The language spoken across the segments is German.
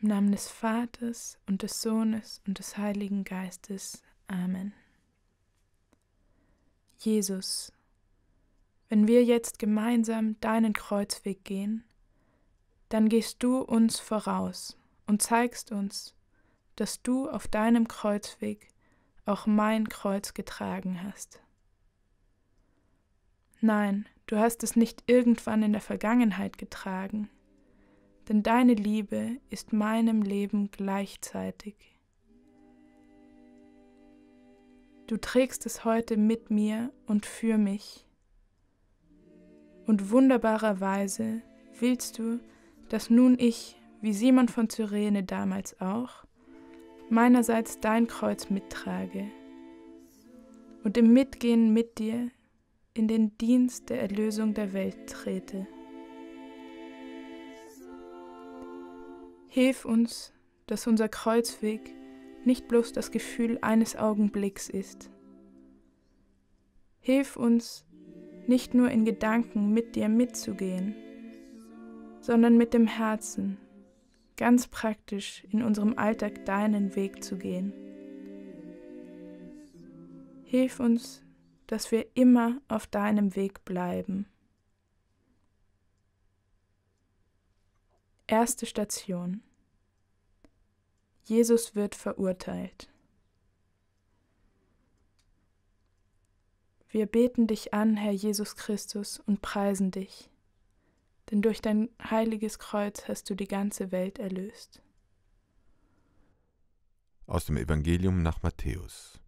Im Namen des Vaters und des Sohnes und des Heiligen Geistes. Amen. Jesus, wenn wir jetzt gemeinsam deinen Kreuzweg gehen, dann gehst du uns voraus und zeigst uns, dass du auf deinem Kreuzweg auch mein Kreuz getragen hast. Nein, du hast es nicht irgendwann in der Vergangenheit getragen denn deine Liebe ist meinem Leben gleichzeitig. Du trägst es heute mit mir und für mich. Und wunderbarerweise willst du, dass nun ich, wie Simon von Cyrene damals auch, meinerseits dein Kreuz mittrage und im Mitgehen mit dir in den Dienst der Erlösung der Welt trete. Hilf uns, dass unser Kreuzweg nicht bloß das Gefühl eines Augenblicks ist. Hilf uns, nicht nur in Gedanken mit dir mitzugehen, sondern mit dem Herzen ganz praktisch in unserem Alltag deinen Weg zu gehen. Hilf uns, dass wir immer auf deinem Weg bleiben. Erste Station. Jesus wird verurteilt. Wir beten dich an, Herr Jesus Christus, und preisen dich, denn durch dein heiliges Kreuz hast du die ganze Welt erlöst. Aus dem Evangelium nach Matthäus.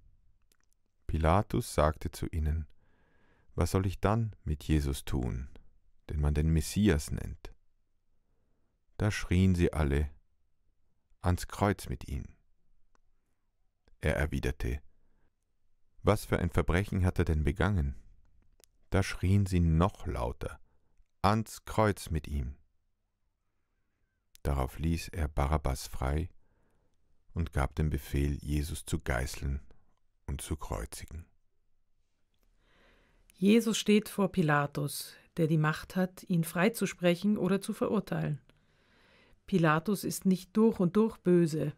Pilatus sagte zu ihnen, Was soll ich dann mit Jesus tun, den man den Messias nennt? Da schrien sie alle, ans Kreuz mit ihm. Er erwiderte, Was für ein Verbrechen hat er denn begangen? Da schrien sie noch lauter, ans Kreuz mit ihm. Darauf ließ er Barabbas frei und gab den Befehl, Jesus zu geißeln und zu kreuzigen. Jesus steht vor Pilatus, der die Macht hat, ihn freizusprechen oder zu verurteilen. Pilatus ist nicht durch und durch böse.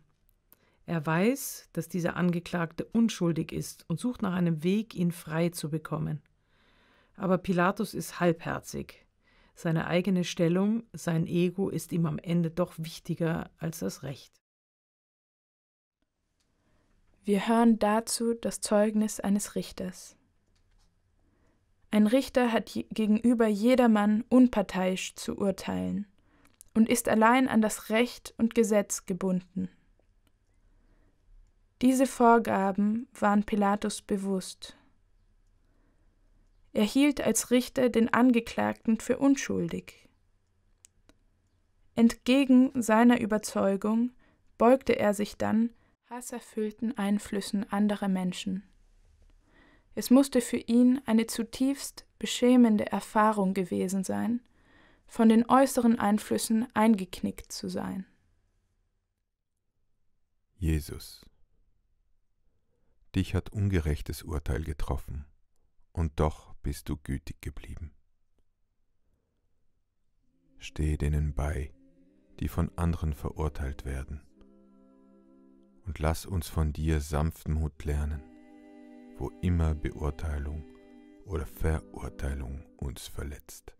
Er weiß, dass dieser Angeklagte unschuldig ist und sucht nach einem Weg, ihn frei zu bekommen. Aber Pilatus ist halbherzig. Seine eigene Stellung, sein Ego ist ihm am Ende doch wichtiger als das Recht. Wir hören dazu das Zeugnis eines Richters. Ein Richter hat gegenüber jedermann unparteiisch zu urteilen und ist allein an das Recht und Gesetz gebunden. Diese Vorgaben waren Pilatus bewusst. Er hielt als Richter den Angeklagten für unschuldig. Entgegen seiner Überzeugung beugte er sich dann hasserfüllten Einflüssen anderer Menschen. Es musste für ihn eine zutiefst beschämende Erfahrung gewesen sein, von den äußeren Einflüssen eingeknickt zu sein. Jesus, dich hat ungerechtes Urteil getroffen, und doch bist du gütig geblieben. Stehe denen bei, die von anderen verurteilt werden, und lass uns von dir sanften Mut lernen, wo immer Beurteilung oder Verurteilung uns verletzt.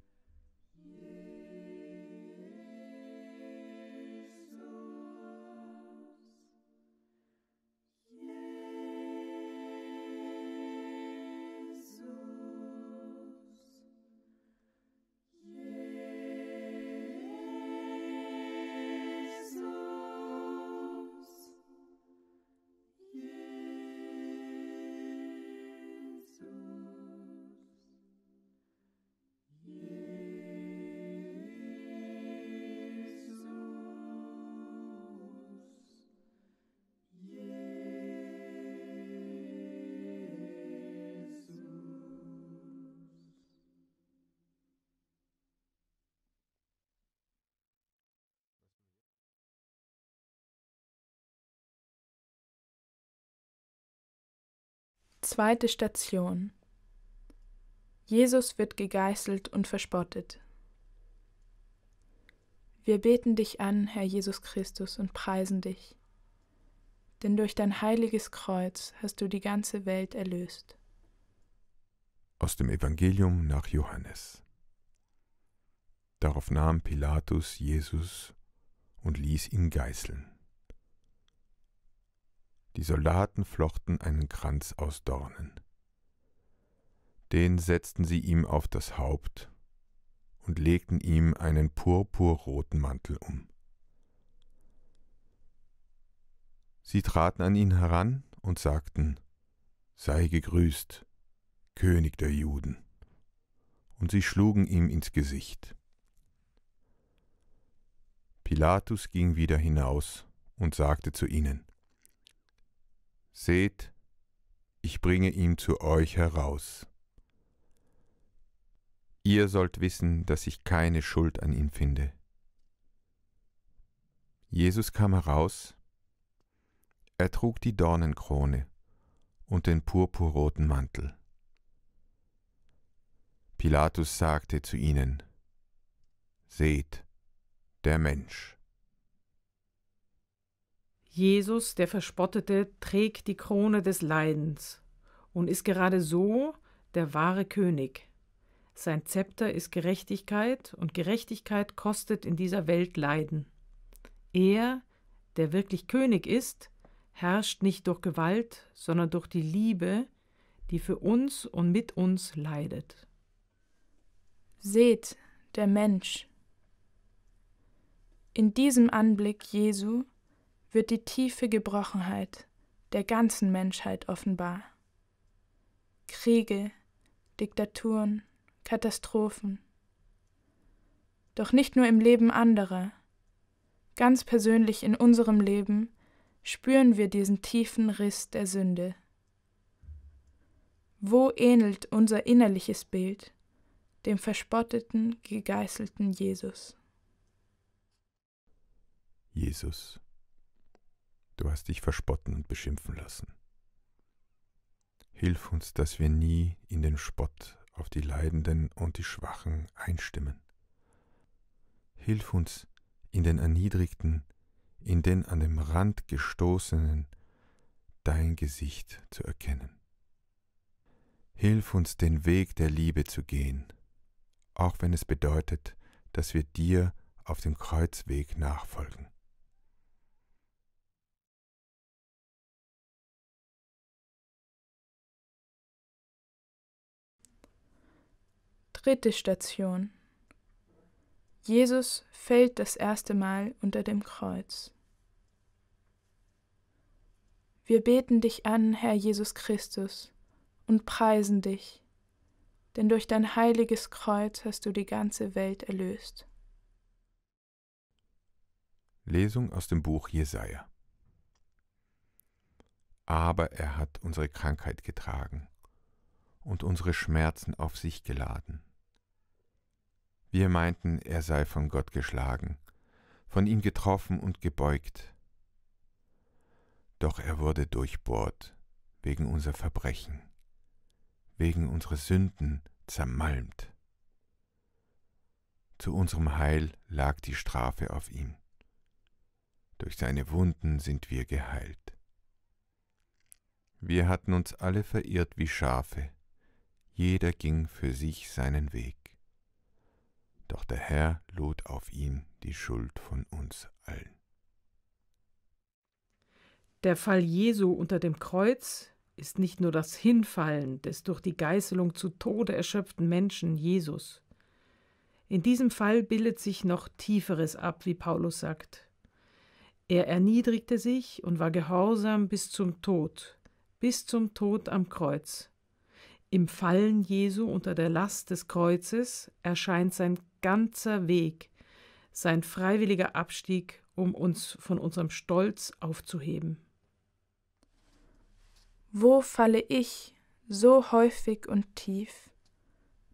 Zweite Station Jesus wird gegeißelt und verspottet. Wir beten dich an, Herr Jesus Christus, und preisen dich, denn durch dein heiliges Kreuz hast du die ganze Welt erlöst. Aus dem Evangelium nach Johannes. Darauf nahm Pilatus Jesus und ließ ihn geißeln. Die Soldaten flochten einen Kranz aus Dornen. Den setzten sie ihm auf das Haupt und legten ihm einen purpurroten Mantel um. Sie traten an ihn heran und sagten, Sei gegrüßt, König der Juden. Und sie schlugen ihm ins Gesicht. Pilatus ging wieder hinaus und sagte zu ihnen, Seht, ich bringe ihn zu euch heraus. Ihr sollt wissen, dass ich keine Schuld an ihm finde. Jesus kam heraus, er trug die Dornenkrone und den purpurroten Mantel. Pilatus sagte zu ihnen, Seht, der Mensch. Jesus, der Verspottete, trägt die Krone des Leidens und ist gerade so der wahre König. Sein Zepter ist Gerechtigkeit und Gerechtigkeit kostet in dieser Welt Leiden. Er, der wirklich König ist, herrscht nicht durch Gewalt, sondern durch die Liebe, die für uns und mit uns leidet. Seht, der Mensch. In diesem Anblick Jesu wird die tiefe Gebrochenheit der ganzen Menschheit offenbar. Kriege, Diktaturen, Katastrophen. Doch nicht nur im Leben anderer, ganz persönlich in unserem Leben spüren wir diesen tiefen Riss der Sünde. Wo ähnelt unser innerliches Bild dem verspotteten, gegeißelten Jesus? Jesus. Du hast dich verspotten und beschimpfen lassen. Hilf uns, dass wir nie in den Spott auf die Leidenden und die Schwachen einstimmen. Hilf uns, in den Erniedrigten, in den an dem Rand gestoßenen, dein Gesicht zu erkennen. Hilf uns, den Weg der Liebe zu gehen, auch wenn es bedeutet, dass wir dir auf dem Kreuzweg nachfolgen. Dritte Station. Jesus fällt das erste Mal unter dem Kreuz. Wir beten dich an, Herr Jesus Christus, und preisen dich, denn durch dein heiliges Kreuz hast du die ganze Welt erlöst. Lesung aus dem Buch Jesaja. Aber er hat unsere Krankheit getragen und unsere Schmerzen auf sich geladen. Wir meinten, er sei von Gott geschlagen, von ihm getroffen und gebeugt. Doch er wurde durchbohrt wegen unser Verbrechen, wegen unserer Sünden zermalmt. Zu unserem Heil lag die Strafe auf ihm. Durch seine Wunden sind wir geheilt. Wir hatten uns alle verirrt wie Schafe, jeder ging für sich seinen Weg. Doch der Herr lud auf ihn die Schuld von uns allen. Der Fall Jesu unter dem Kreuz ist nicht nur das Hinfallen des durch die Geißelung zu Tode erschöpften Menschen Jesus. In diesem Fall bildet sich noch Tieferes ab, wie Paulus sagt. Er erniedrigte sich und war gehorsam bis zum Tod, bis zum Tod am Kreuz. Im Fallen Jesu unter der Last des Kreuzes erscheint sein ganzer Weg, sein freiwilliger Abstieg, um uns von unserem Stolz aufzuheben. Wo falle ich so häufig und tief,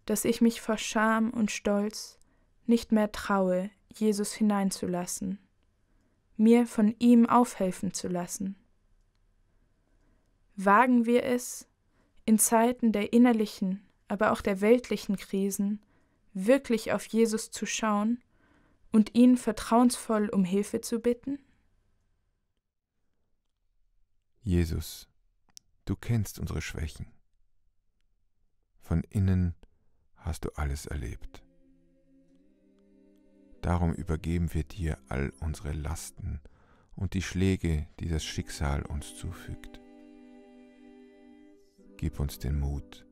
dass ich mich vor Scham und Stolz nicht mehr traue, Jesus hineinzulassen, mir von ihm aufhelfen zu lassen? Wagen wir es, in Zeiten der innerlichen, aber auch der weltlichen Krisen wirklich auf Jesus zu schauen und ihn vertrauensvoll um Hilfe zu bitten? Jesus, du kennst unsere Schwächen. Von innen hast du alles erlebt. Darum übergeben wir dir all unsere Lasten und die Schläge, die das Schicksal uns zufügt gib uns den Mut,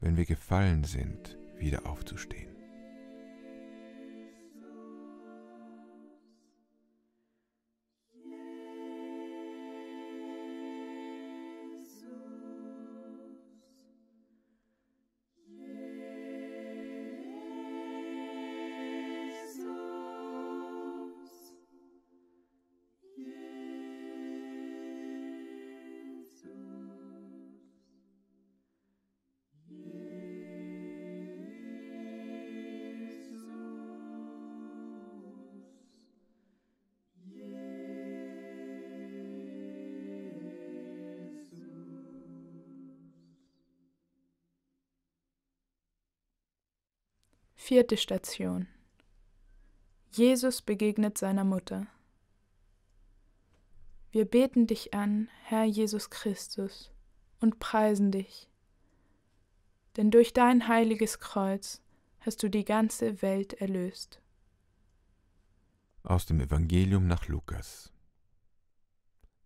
wenn wir gefallen sind, wieder aufzustehen. Vierte Station. Jesus begegnet seiner Mutter. Wir beten dich an, Herr Jesus Christus, und preisen dich, denn durch dein heiliges Kreuz hast du die ganze Welt erlöst. Aus dem Evangelium nach Lukas.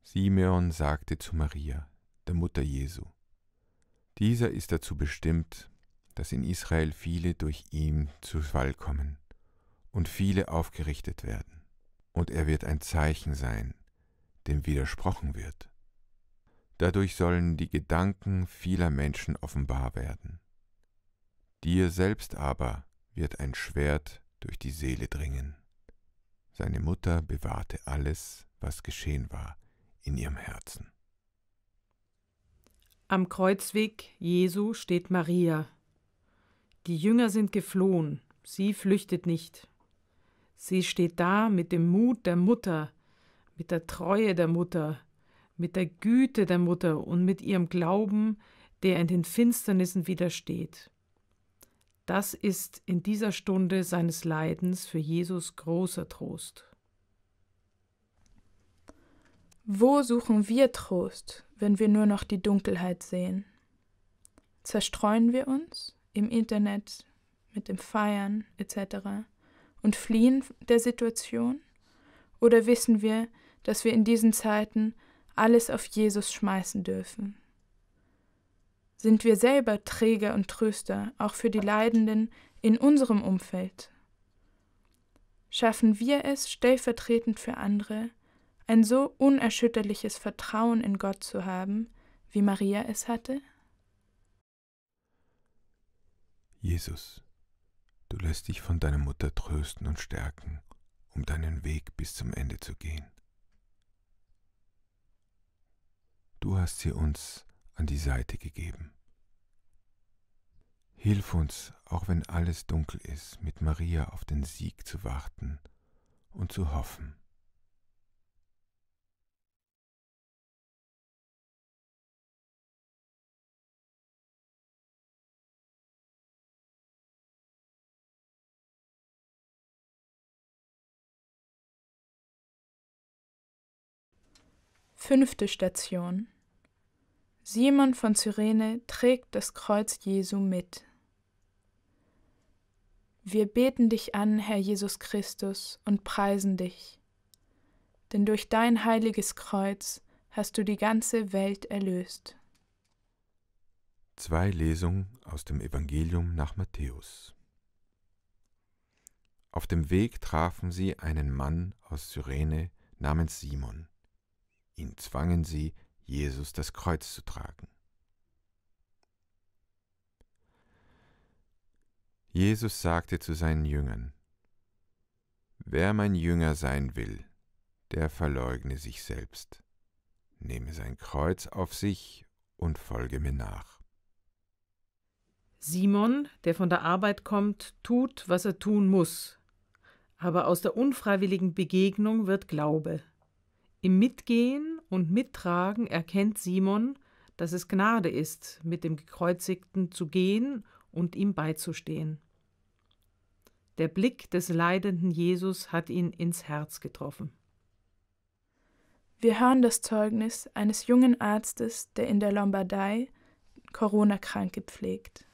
Simeon sagte zu Maria, der Mutter Jesu, dieser ist dazu bestimmt, dass in Israel viele durch ihn zu Fall kommen und viele aufgerichtet werden. Und er wird ein Zeichen sein, dem widersprochen wird. Dadurch sollen die Gedanken vieler Menschen offenbar werden. Dir selbst aber wird ein Schwert durch die Seele dringen. Seine Mutter bewahrte alles, was geschehen war, in ihrem Herzen. Am Kreuzweg Jesu steht Maria, die Jünger sind geflohen, sie flüchtet nicht. Sie steht da mit dem Mut der Mutter, mit der Treue der Mutter, mit der Güte der Mutter und mit ihrem Glauben, der in den Finsternissen widersteht. Das ist in dieser Stunde seines Leidens für Jesus großer Trost. Wo suchen wir Trost, wenn wir nur noch die Dunkelheit sehen? Zerstreuen wir uns? im Internet, mit dem Feiern etc. und fliehen der Situation? Oder wissen wir, dass wir in diesen Zeiten alles auf Jesus schmeißen dürfen? Sind wir selber Träger und Tröster auch für die Leidenden in unserem Umfeld? Schaffen wir es stellvertretend für andere, ein so unerschütterliches Vertrauen in Gott zu haben, wie Maria es hatte? Jesus, du lässt dich von deiner Mutter trösten und stärken, um deinen Weg bis zum Ende zu gehen. Du hast sie uns an die Seite gegeben. Hilf uns, auch wenn alles dunkel ist, mit Maria auf den Sieg zu warten und zu hoffen. Fünfte Station. Simon von Cyrene trägt das Kreuz Jesu mit. Wir beten dich an, Herr Jesus Christus, und preisen dich, denn durch dein heiliges Kreuz hast du die ganze Welt erlöst. Zwei Lesungen aus dem Evangelium nach Matthäus. Auf dem Weg trafen sie einen Mann aus Cyrene namens Simon. Ihn zwangen sie, Jesus das Kreuz zu tragen. Jesus sagte zu seinen Jüngern, Wer mein Jünger sein will, der verleugne sich selbst, nehme sein Kreuz auf sich und folge mir nach. Simon, der von der Arbeit kommt, tut, was er tun muss, aber aus der unfreiwilligen Begegnung wird Glaube. Im Mitgehen und mittragen, erkennt Simon, dass es Gnade ist, mit dem Gekreuzigten zu gehen und ihm beizustehen. Der Blick des leidenden Jesus hat ihn ins Herz getroffen. Wir hören das Zeugnis eines jungen Arztes, der in der Lombardei Corona-Kranke pflegt.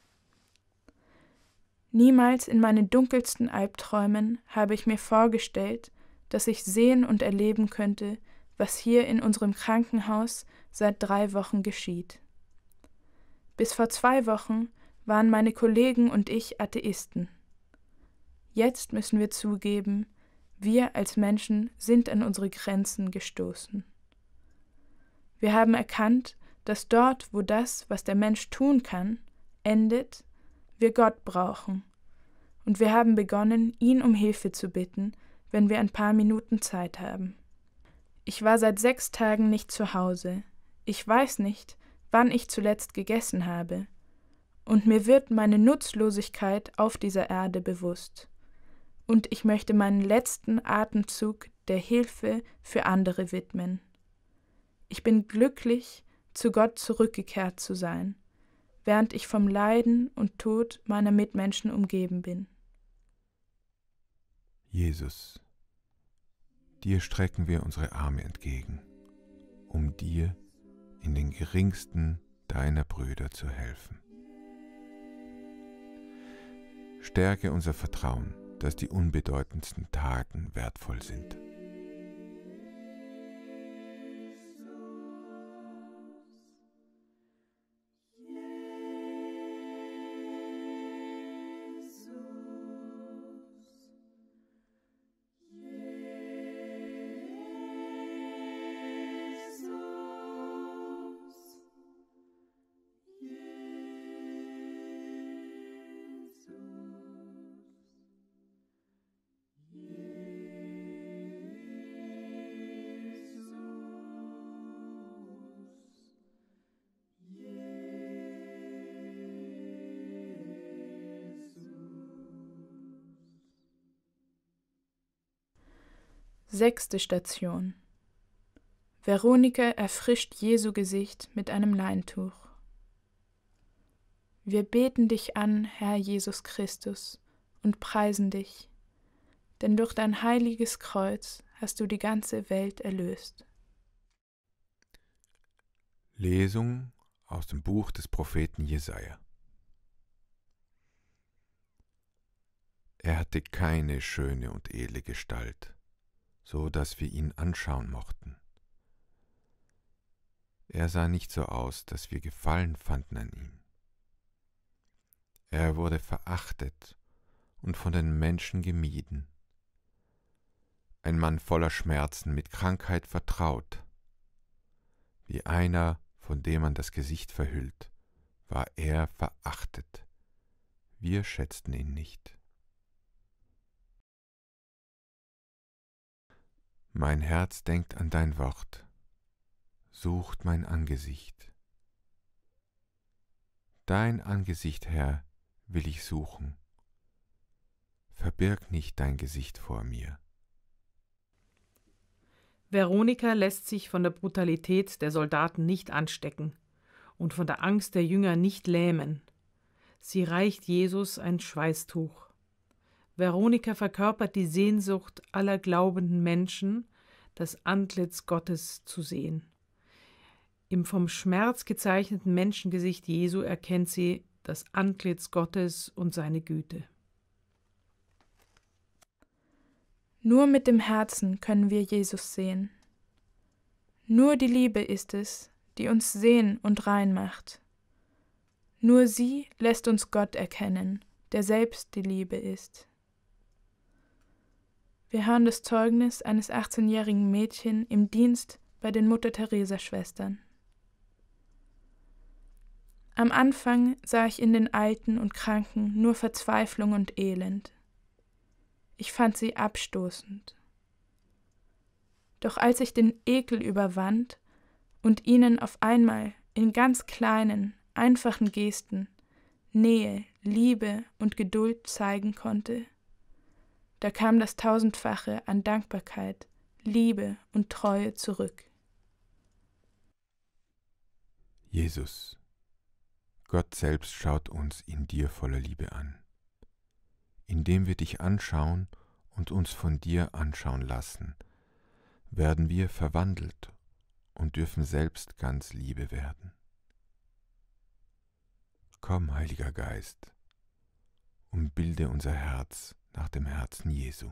Niemals in meinen dunkelsten Albträumen habe ich mir vorgestellt, dass ich sehen und erleben könnte, was hier in unserem Krankenhaus seit drei Wochen geschieht. Bis vor zwei Wochen waren meine Kollegen und ich Atheisten. Jetzt müssen wir zugeben, wir als Menschen sind an unsere Grenzen gestoßen. Wir haben erkannt, dass dort, wo das, was der Mensch tun kann, endet, wir Gott brauchen. Und wir haben begonnen, ihn um Hilfe zu bitten, wenn wir ein paar Minuten Zeit haben. Ich war seit sechs Tagen nicht zu Hause. Ich weiß nicht, wann ich zuletzt gegessen habe. Und mir wird meine Nutzlosigkeit auf dieser Erde bewusst. Und ich möchte meinen letzten Atemzug der Hilfe für andere widmen. Ich bin glücklich, zu Gott zurückgekehrt zu sein, während ich vom Leiden und Tod meiner Mitmenschen umgeben bin. Jesus dir strecken wir unsere Arme entgegen, um dir in den geringsten deiner Brüder zu helfen. Stärke unser Vertrauen, dass die unbedeutendsten Taten wertvoll sind. Sechste Station. Veronika erfrischt Jesu Gesicht mit einem Leintuch. Wir beten dich an, Herr Jesus Christus, und preisen dich, denn durch dein heiliges Kreuz hast du die ganze Welt erlöst. Lesung aus dem Buch des Propheten Jesaja. Er hatte keine schöne und edle Gestalt so dass wir ihn anschauen mochten. Er sah nicht so aus, dass wir Gefallen fanden an ihm. Er wurde verachtet und von den Menschen gemieden. Ein Mann voller Schmerzen, mit Krankheit vertraut. Wie einer, von dem man das Gesicht verhüllt, war er verachtet. Wir schätzten ihn nicht. Mein Herz denkt an dein Wort, sucht mein Angesicht. Dein Angesicht, Herr, will ich suchen. Verbirg nicht dein Gesicht vor mir. Veronika lässt sich von der Brutalität der Soldaten nicht anstecken und von der Angst der Jünger nicht lähmen. Sie reicht Jesus ein Schweißtuch. Veronika verkörpert die Sehnsucht aller glaubenden Menschen, das Antlitz Gottes zu sehen. Im vom Schmerz gezeichneten Menschengesicht Jesu erkennt sie das Antlitz Gottes und seine Güte. Nur mit dem Herzen können wir Jesus sehen. Nur die Liebe ist es, die uns sehen und rein macht. Nur sie lässt uns Gott erkennen, der selbst die Liebe ist. Wir hören das Zeugnis eines 18-jährigen Mädchen im Dienst bei den Mutter-Theresa-Schwestern. Am Anfang sah ich in den Alten und Kranken nur Verzweiflung und Elend. Ich fand sie abstoßend. Doch als ich den Ekel überwand und ihnen auf einmal in ganz kleinen, einfachen Gesten Nähe, Liebe und Geduld zeigen konnte, da kam das tausendfache an Dankbarkeit, Liebe und Treue zurück. Jesus, Gott selbst schaut uns in dir voller Liebe an. Indem wir dich anschauen und uns von dir anschauen lassen, werden wir verwandelt und dürfen selbst ganz Liebe werden. Komm, Heiliger Geist, und bilde unser Herz nach dem Herzen Jesu.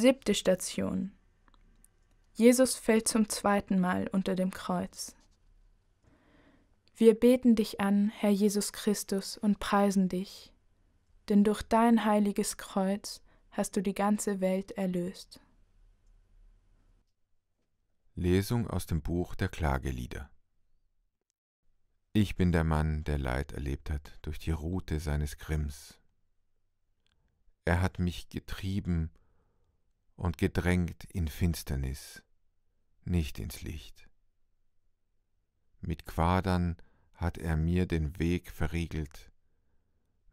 Siebte Station. Jesus fällt zum zweiten Mal unter dem Kreuz. Wir beten dich an, Herr Jesus Christus, und preisen dich, denn durch dein heiliges Kreuz hast du die ganze Welt erlöst. Lesung aus dem Buch der Klagelieder. Ich bin der Mann, der Leid erlebt hat durch die Rute seines Grimms. Er hat mich getrieben und gedrängt in Finsternis, nicht ins Licht. Mit Quadern hat er mir den Weg verriegelt,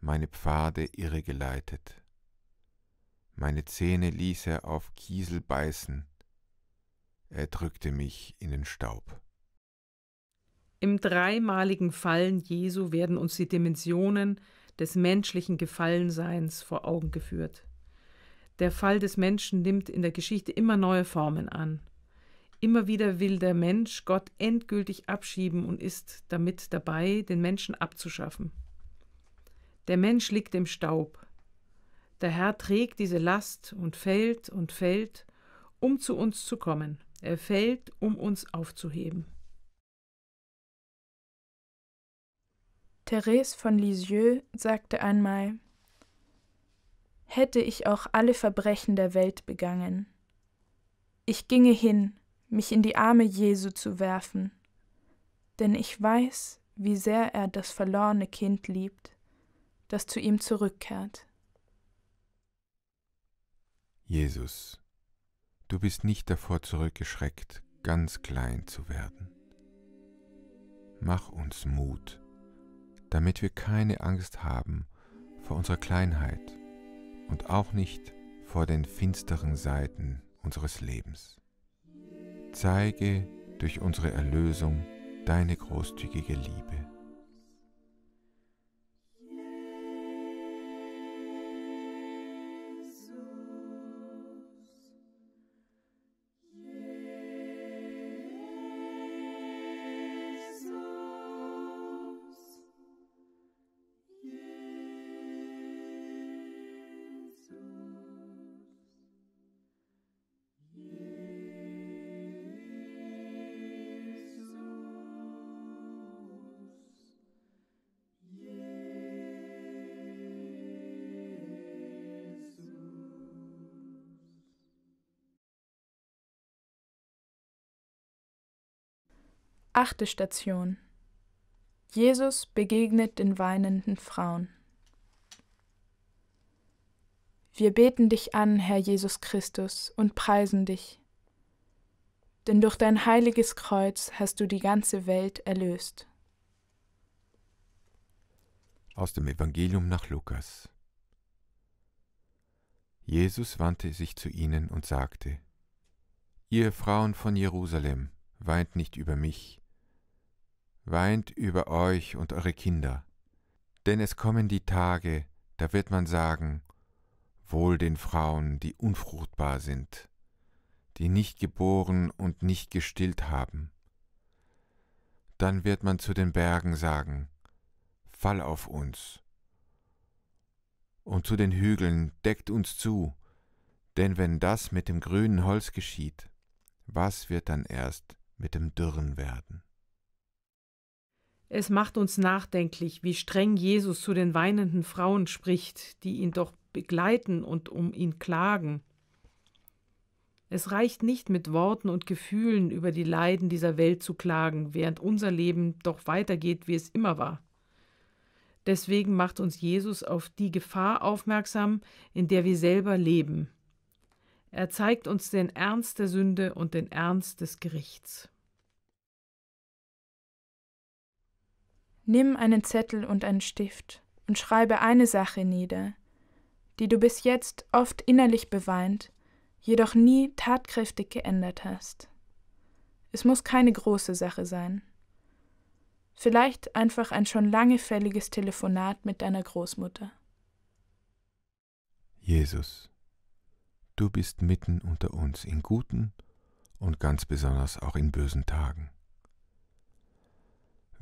meine Pfade irregeleitet. Meine Zähne ließ er auf Kiesel beißen, er drückte mich in den Staub. Im dreimaligen Fallen Jesu werden uns die Dimensionen des menschlichen Gefallenseins vor Augen geführt. Der Fall des Menschen nimmt in der Geschichte immer neue Formen an. Immer wieder will der Mensch Gott endgültig abschieben und ist damit dabei, den Menschen abzuschaffen. Der Mensch liegt im Staub. Der Herr trägt diese Last und fällt und fällt, um zu uns zu kommen. Er fällt, um uns aufzuheben. Therese von Lisieux sagte einmal, hätte ich auch alle Verbrechen der Welt begangen. Ich ginge hin, mich in die Arme Jesu zu werfen, denn ich weiß, wie sehr er das verlorene Kind liebt, das zu ihm zurückkehrt. Jesus, du bist nicht davor zurückgeschreckt, ganz klein zu werden. Mach uns Mut, damit wir keine Angst haben vor unserer Kleinheit und auch nicht vor den finsteren Seiten unseres Lebens. Zeige durch unsere Erlösung deine großzügige Liebe. Achte Station. Jesus begegnet den weinenden Frauen. Wir beten dich an, Herr Jesus Christus, und preisen dich. Denn durch dein heiliges Kreuz hast du die ganze Welt erlöst. Aus dem Evangelium nach Lukas. Jesus wandte sich zu ihnen und sagte, Ihr Frauen von Jerusalem, weint nicht über mich, weint über euch und eure Kinder. Denn es kommen die Tage, da wird man sagen, wohl den Frauen, die unfruchtbar sind, die nicht geboren und nicht gestillt haben. Dann wird man zu den Bergen sagen, Fall auf uns. Und zu den Hügeln, deckt uns zu, denn wenn das mit dem grünen Holz geschieht, was wird dann erst mit dem Dürren werden? Es macht uns nachdenklich, wie streng Jesus zu den weinenden Frauen spricht, die ihn doch begleiten und um ihn klagen. Es reicht nicht mit Worten und Gefühlen über die Leiden dieser Welt zu klagen, während unser Leben doch weitergeht, wie es immer war. Deswegen macht uns Jesus auf die Gefahr aufmerksam, in der wir selber leben. Er zeigt uns den Ernst der Sünde und den Ernst des Gerichts. Nimm einen Zettel und einen Stift und schreibe eine Sache nieder, die du bis jetzt oft innerlich beweint, jedoch nie tatkräftig geändert hast. Es muss keine große Sache sein. Vielleicht einfach ein schon lange fälliges Telefonat mit deiner Großmutter. Jesus, du bist mitten unter uns in guten und ganz besonders auch in bösen Tagen.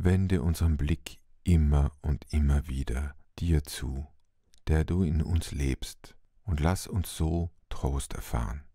Wende unseren Blick immer und immer wieder dir zu, der du in uns lebst, und lass uns so Trost erfahren.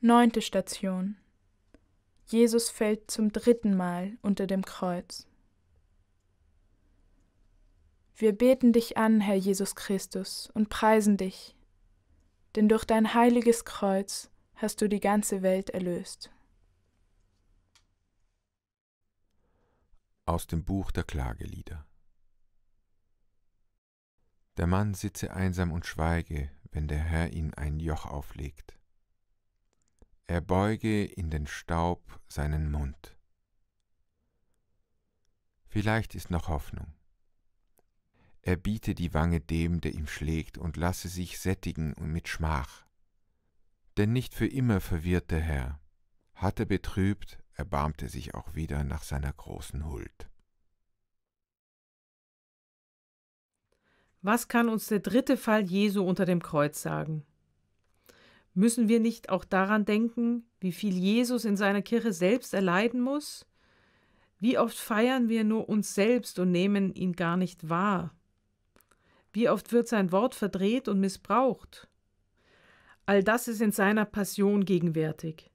Neunte Station. Jesus fällt zum dritten Mal unter dem Kreuz. Wir beten dich an, Herr Jesus Christus, und preisen dich, denn durch dein heiliges Kreuz hast du die ganze Welt erlöst. Aus dem Buch der Klagelieder. Der Mann sitze einsam und schweige, wenn der Herr ihn ein Joch auflegt er beuge in den Staub seinen Mund. Vielleicht ist noch Hoffnung. Er biete die Wange dem, der ihm schlägt, und lasse sich sättigen und mit Schmach. Denn nicht für immer verwirrt der Herr. Hat er betrübt, erbarmt er sich auch wieder nach seiner großen Huld. Was kann uns der dritte Fall Jesu unter dem Kreuz sagen? Müssen wir nicht auch daran denken, wie viel Jesus in seiner Kirche selbst erleiden muss? Wie oft feiern wir nur uns selbst und nehmen ihn gar nicht wahr? Wie oft wird sein Wort verdreht und missbraucht? All das ist in seiner Passion gegenwärtig.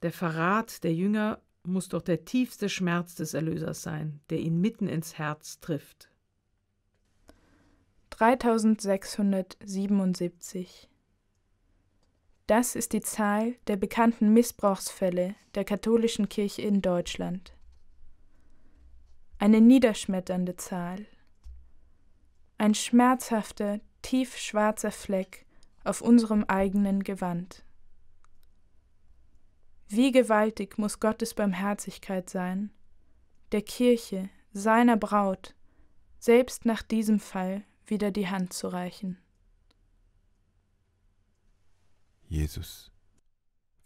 Der Verrat der Jünger muss doch der tiefste Schmerz des Erlösers sein, der ihn mitten ins Herz trifft. 3677 das ist die Zahl der bekannten Missbrauchsfälle der katholischen Kirche in Deutschland. Eine niederschmetternde Zahl. Ein schmerzhafter, tiefschwarzer Fleck auf unserem eigenen Gewand. Wie gewaltig muss Gottes Barmherzigkeit sein, der Kirche, seiner Braut, selbst nach diesem Fall wieder die Hand zu reichen. Jesus,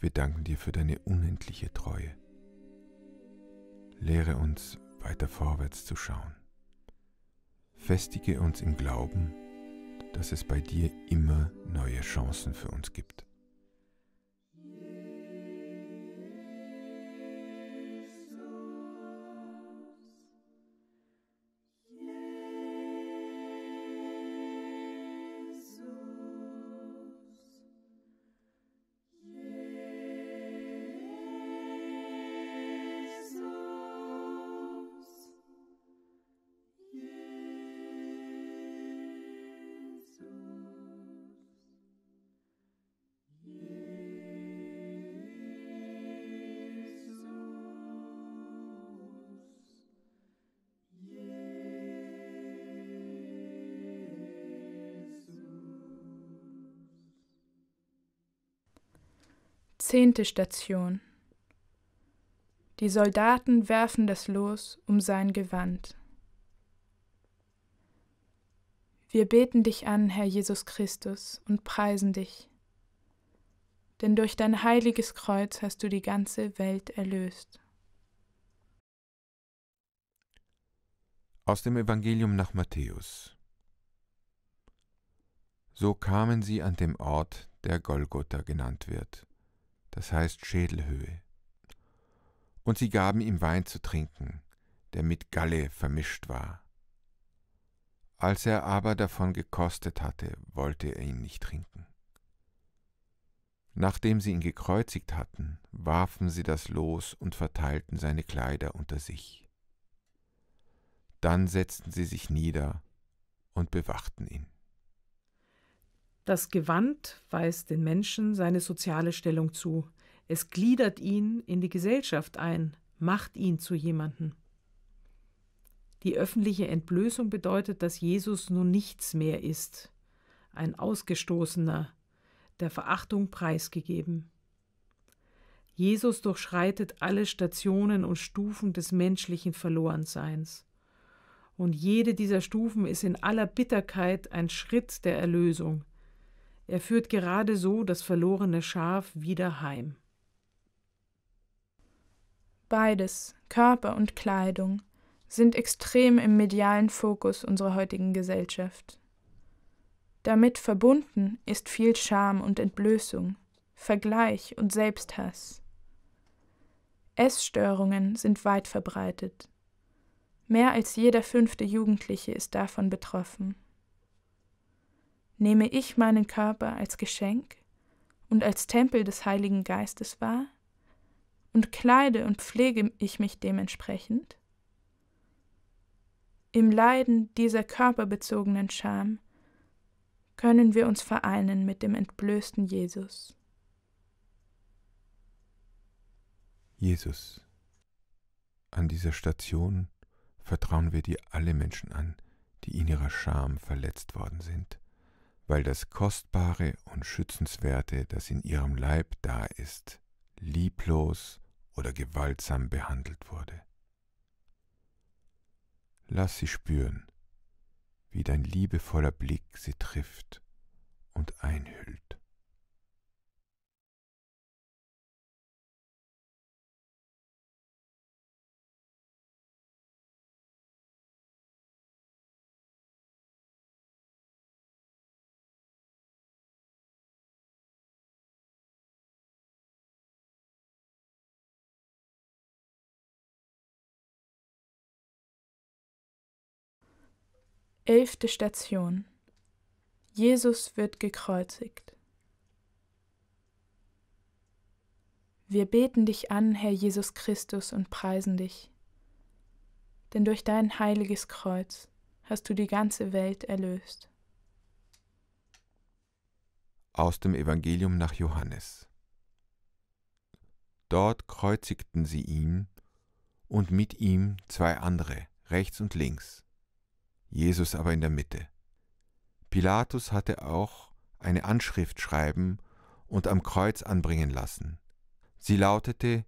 wir danken dir für deine unendliche Treue. Lehre uns, weiter vorwärts zu schauen. Festige uns im Glauben, dass es bei dir immer neue Chancen für uns gibt. Zehnte Station. Die Soldaten werfen das Los um sein Gewand. Wir beten dich an, Herr Jesus Christus, und preisen dich, denn durch dein heiliges Kreuz hast du die ganze Welt erlöst. Aus dem Evangelium nach Matthäus. So kamen sie an dem Ort, der Golgotha genannt wird das heißt Schädelhöhe. Und sie gaben ihm Wein zu trinken, der mit Galle vermischt war. Als er aber davon gekostet hatte, wollte er ihn nicht trinken. Nachdem sie ihn gekreuzigt hatten, warfen sie das Los und verteilten seine Kleider unter sich. Dann setzten sie sich nieder und bewachten ihn. Das Gewand weist den Menschen seine soziale Stellung zu. Es gliedert ihn in die Gesellschaft ein, macht ihn zu jemandem. Die öffentliche Entblößung bedeutet, dass Jesus nun nichts mehr ist, ein Ausgestoßener, der Verachtung preisgegeben. Jesus durchschreitet alle Stationen und Stufen des menschlichen Verlorenseins. Und jede dieser Stufen ist in aller Bitterkeit ein Schritt der Erlösung, er führt gerade so das verlorene Schaf wieder heim. Beides, Körper und Kleidung, sind extrem im medialen Fokus unserer heutigen Gesellschaft. Damit verbunden ist viel Scham und Entblößung, Vergleich und Selbsthass. Essstörungen sind weit verbreitet. Mehr als jeder fünfte Jugendliche ist davon betroffen nehme ich meinen Körper als Geschenk und als Tempel des Heiligen Geistes wahr und kleide und pflege ich mich dementsprechend? Im Leiden dieser körperbezogenen Scham können wir uns vereinen mit dem entblößten Jesus. Jesus, an dieser Station vertrauen wir dir alle Menschen an, die in ihrer Scham verletzt worden sind weil das Kostbare und Schützenswerte, das in ihrem Leib da ist, lieblos oder gewaltsam behandelt wurde. Lass sie spüren, wie dein liebevoller Blick sie trifft und einhüllt. Elfte Station. Jesus wird gekreuzigt. Wir beten dich an, Herr Jesus Christus, und preisen dich, denn durch dein heiliges Kreuz hast du die ganze Welt erlöst. Aus dem Evangelium nach Johannes. Dort kreuzigten sie ihn und mit ihm zwei andere, rechts und links Jesus aber in der Mitte. Pilatus hatte auch eine Anschrift schreiben und am Kreuz anbringen lassen. Sie lautete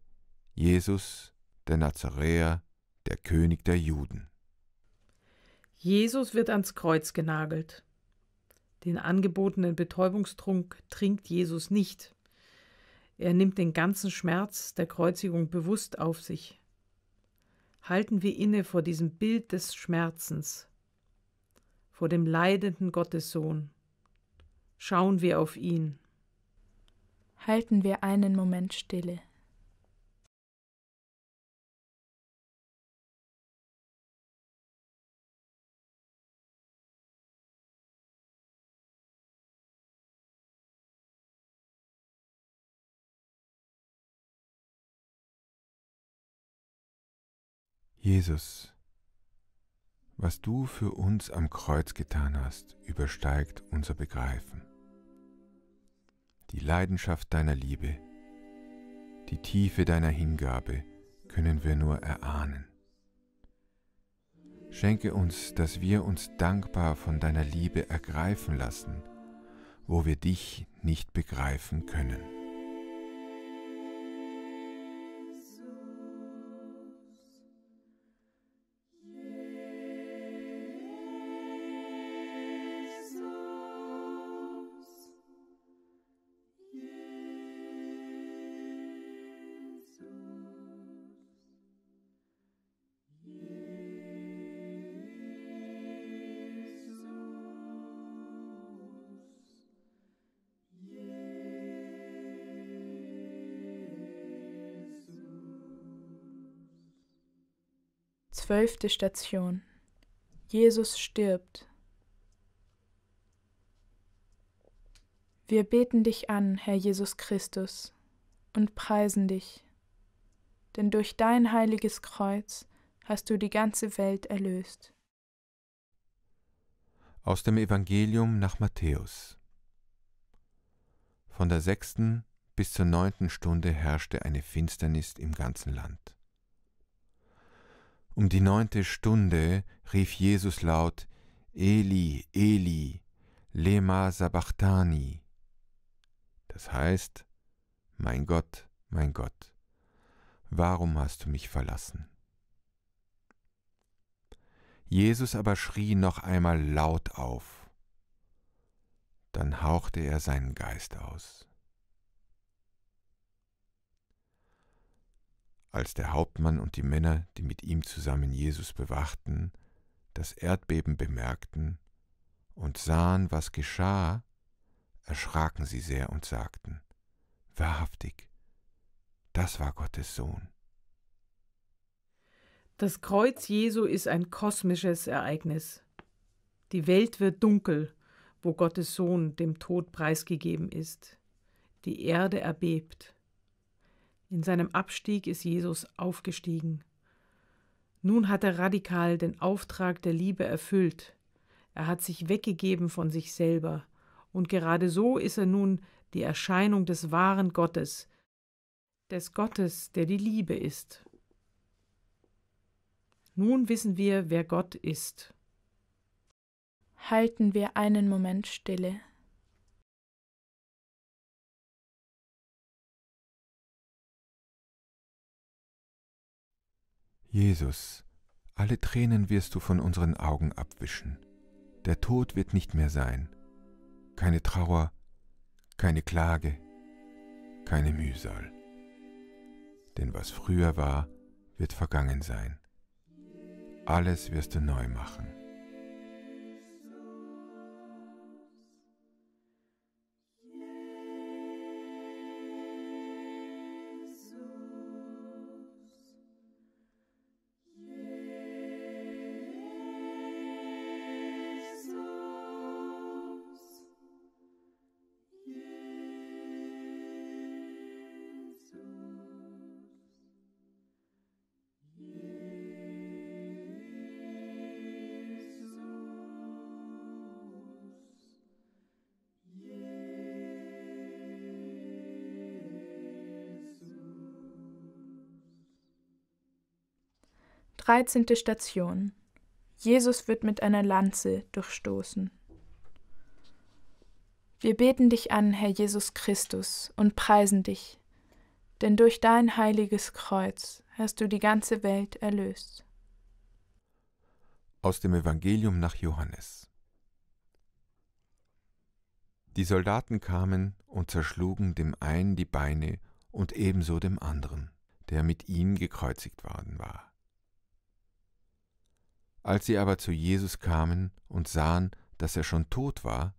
Jesus, der Nazaräer, der König der Juden. Jesus wird ans Kreuz genagelt. Den angebotenen Betäubungstrunk trinkt Jesus nicht. Er nimmt den ganzen Schmerz der Kreuzigung bewusst auf sich. Halten wir inne vor diesem Bild des Schmerzens, vor dem leidenden Gottessohn. Schauen wir auf ihn. Halten wir einen Moment stille. Jesus, was du für uns am Kreuz getan hast, übersteigt unser Begreifen. Die Leidenschaft deiner Liebe, die Tiefe deiner Hingabe können wir nur erahnen. Schenke uns, dass wir uns dankbar von deiner Liebe ergreifen lassen, wo wir dich nicht begreifen können. Zwölfte Station. Jesus stirbt. Wir beten dich an, Herr Jesus Christus, und preisen dich, denn durch dein heiliges Kreuz hast du die ganze Welt erlöst. Aus dem Evangelium nach Matthäus. Von der sechsten bis zur neunten Stunde herrschte eine Finsternis im ganzen Land. Um die neunte Stunde rief Jesus laut, Eli, Eli, lema sabachthani. Das heißt, mein Gott, mein Gott, warum hast du mich verlassen? Jesus aber schrie noch einmal laut auf. Dann hauchte er seinen Geist aus. als der Hauptmann und die Männer, die mit ihm zusammen Jesus bewachten, das Erdbeben bemerkten und sahen, was geschah, erschraken sie sehr und sagten, Wahrhaftig, das war Gottes Sohn. Das Kreuz Jesu ist ein kosmisches Ereignis. Die Welt wird dunkel, wo Gottes Sohn dem Tod preisgegeben ist. Die Erde erbebt. In seinem Abstieg ist Jesus aufgestiegen. Nun hat er radikal den Auftrag der Liebe erfüllt. Er hat sich weggegeben von sich selber. Und gerade so ist er nun die Erscheinung des wahren Gottes, des Gottes, der die Liebe ist. Nun wissen wir, wer Gott ist. Halten wir einen Moment stille. Jesus, alle Tränen wirst du von unseren Augen abwischen. Der Tod wird nicht mehr sein. Keine Trauer, keine Klage, keine Mühsal. Denn was früher war, wird vergangen sein. Alles wirst du neu machen. 13. Station. Jesus wird mit einer Lanze durchstoßen. Wir beten dich an, Herr Jesus Christus, und preisen dich, denn durch dein heiliges Kreuz hast du die ganze Welt erlöst. Aus dem Evangelium nach Johannes. Die Soldaten kamen und zerschlugen dem einen die Beine und ebenso dem anderen, der mit ihm gekreuzigt worden war. Als sie aber zu Jesus kamen und sahen, dass er schon tot war,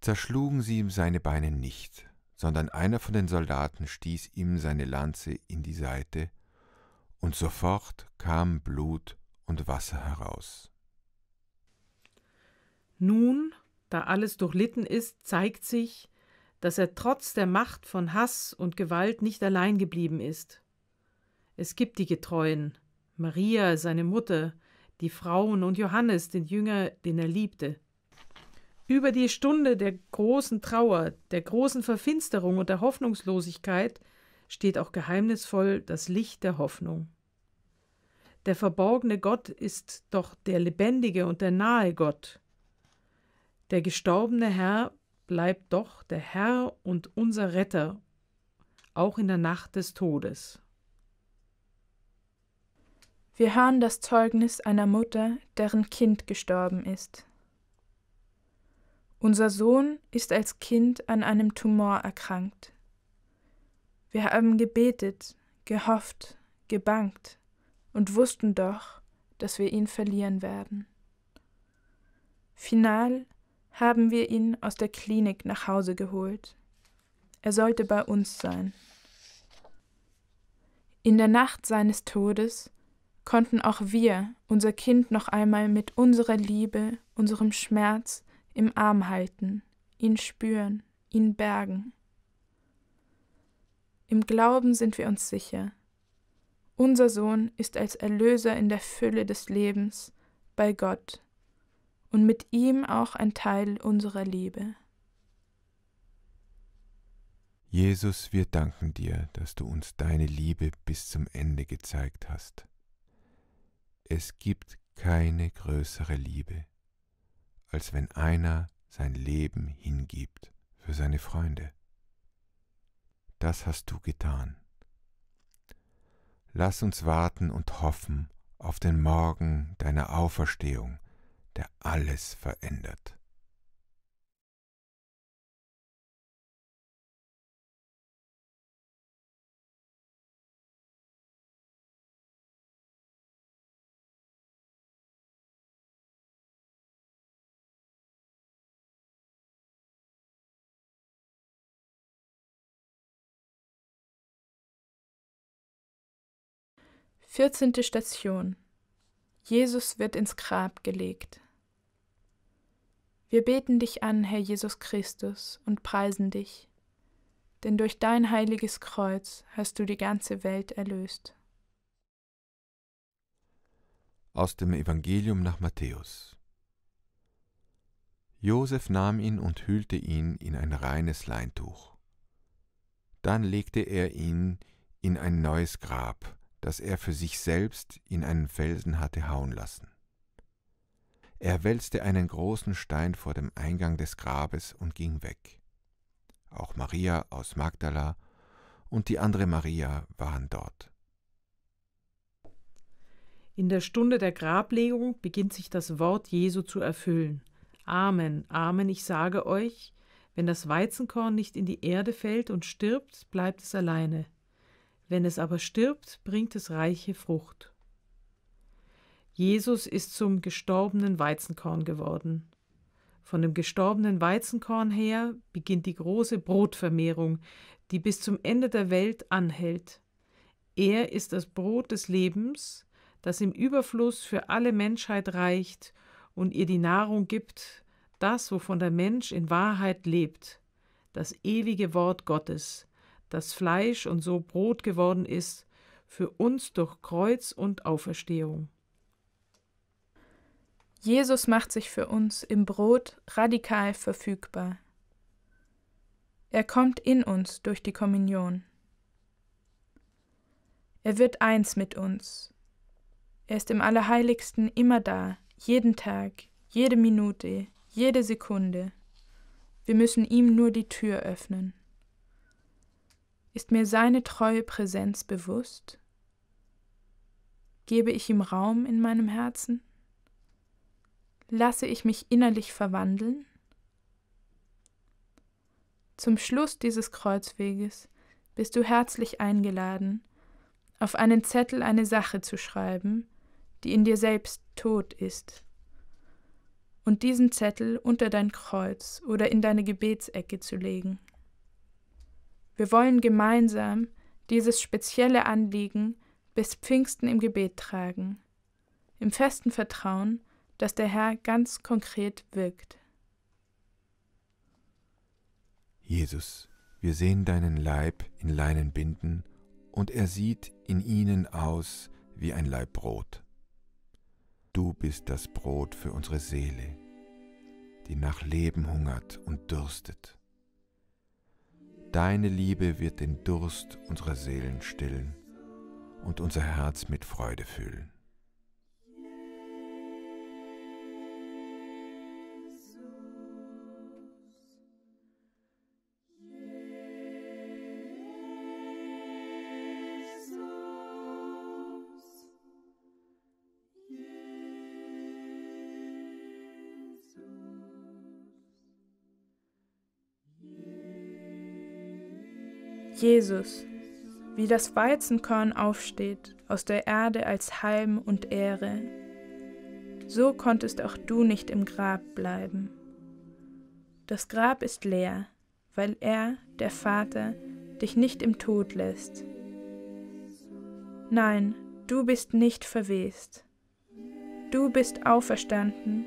zerschlugen sie ihm seine Beine nicht, sondern einer von den Soldaten stieß ihm seine Lanze in die Seite, und sofort kam Blut und Wasser heraus. Nun, da alles durchlitten ist, zeigt sich, dass er trotz der Macht von Hass und Gewalt nicht allein geblieben ist. Es gibt die Getreuen, Maria, seine Mutter, die Frauen und Johannes, den Jünger, den er liebte. Über die Stunde der großen Trauer, der großen Verfinsterung und der Hoffnungslosigkeit steht auch geheimnisvoll das Licht der Hoffnung. Der verborgene Gott ist doch der lebendige und der nahe Gott. Der gestorbene Herr bleibt doch der Herr und unser Retter, auch in der Nacht des Todes. Wir hören das Zeugnis einer Mutter, deren Kind gestorben ist. Unser Sohn ist als Kind an einem Tumor erkrankt. Wir haben gebetet, gehofft, gebangt und wussten doch, dass wir ihn verlieren werden. Final haben wir ihn aus der Klinik nach Hause geholt. Er sollte bei uns sein. In der Nacht seines Todes konnten auch wir unser Kind noch einmal mit unserer Liebe, unserem Schmerz im Arm halten, ihn spüren, ihn bergen. Im Glauben sind wir uns sicher. Unser Sohn ist als Erlöser in der Fülle des Lebens bei Gott und mit ihm auch ein Teil unserer Liebe. Jesus, wir danken dir, dass du uns deine Liebe bis zum Ende gezeigt hast. Es gibt keine größere Liebe, als wenn einer sein Leben hingibt für seine Freunde. Das hast du getan. Lass uns warten und hoffen auf den Morgen deiner Auferstehung, der alles verändert. 14. Station. Jesus wird ins Grab gelegt. Wir beten dich an, Herr Jesus Christus, und preisen dich, denn durch dein heiliges Kreuz hast du die ganze Welt erlöst. Aus dem Evangelium nach Matthäus. Josef nahm ihn und hüllte ihn in ein reines Leintuch. Dann legte er ihn in ein neues Grab, das er für sich selbst in einen Felsen hatte hauen lassen. Er wälzte einen großen Stein vor dem Eingang des Grabes und ging weg. Auch Maria aus Magdala und die andere Maria waren dort. In der Stunde der Grablegung beginnt sich das Wort Jesu zu erfüllen. Amen, Amen, ich sage euch, wenn das Weizenkorn nicht in die Erde fällt und stirbt, bleibt es alleine. Wenn es aber stirbt, bringt es reiche Frucht. Jesus ist zum gestorbenen Weizenkorn geworden. Von dem gestorbenen Weizenkorn her beginnt die große Brotvermehrung, die bis zum Ende der Welt anhält. Er ist das Brot des Lebens, das im Überfluss für alle Menschheit reicht und ihr die Nahrung gibt, das, wovon der Mensch in Wahrheit lebt, das ewige Wort Gottes, das Fleisch und so Brot geworden ist, für uns durch Kreuz und Auferstehung. Jesus macht sich für uns im Brot radikal verfügbar. Er kommt in uns durch die Kommunion. Er wird eins mit uns. Er ist im Allerheiligsten immer da, jeden Tag, jede Minute, jede Sekunde. Wir müssen ihm nur die Tür öffnen. Ist mir seine treue Präsenz bewusst? Gebe ich ihm Raum in meinem Herzen? Lasse ich mich innerlich verwandeln? Zum Schluss dieses Kreuzweges bist du herzlich eingeladen, auf einen Zettel eine Sache zu schreiben, die in dir selbst tot ist, und diesen Zettel unter dein Kreuz oder in deine Gebetsecke zu legen. Wir wollen gemeinsam dieses spezielle Anliegen bis Pfingsten im Gebet tragen, im festen Vertrauen, dass der Herr ganz konkret wirkt. Jesus, wir sehen deinen Leib in Leinenbinden, und er sieht in ihnen aus wie ein Leib Brot. Du bist das Brot für unsere Seele, die nach Leben hungert und dürstet deine Liebe wird den Durst unserer Seelen stillen und unser Herz mit Freude füllen. Jesus, wie das Weizenkorn aufsteht aus der Erde als Heim und Ehre, so konntest auch du nicht im Grab bleiben. Das Grab ist leer, weil er, der Vater, dich nicht im Tod lässt. Nein, du bist nicht verwest. Du bist auferstanden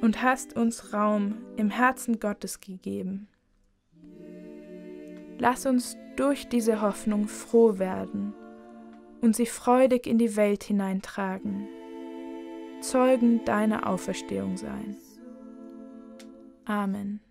und hast uns Raum im Herzen Gottes gegeben. Lass uns durch diese Hoffnung froh werden und sie freudig in die Welt hineintragen, Zeugen deiner Auferstehung sein. Amen.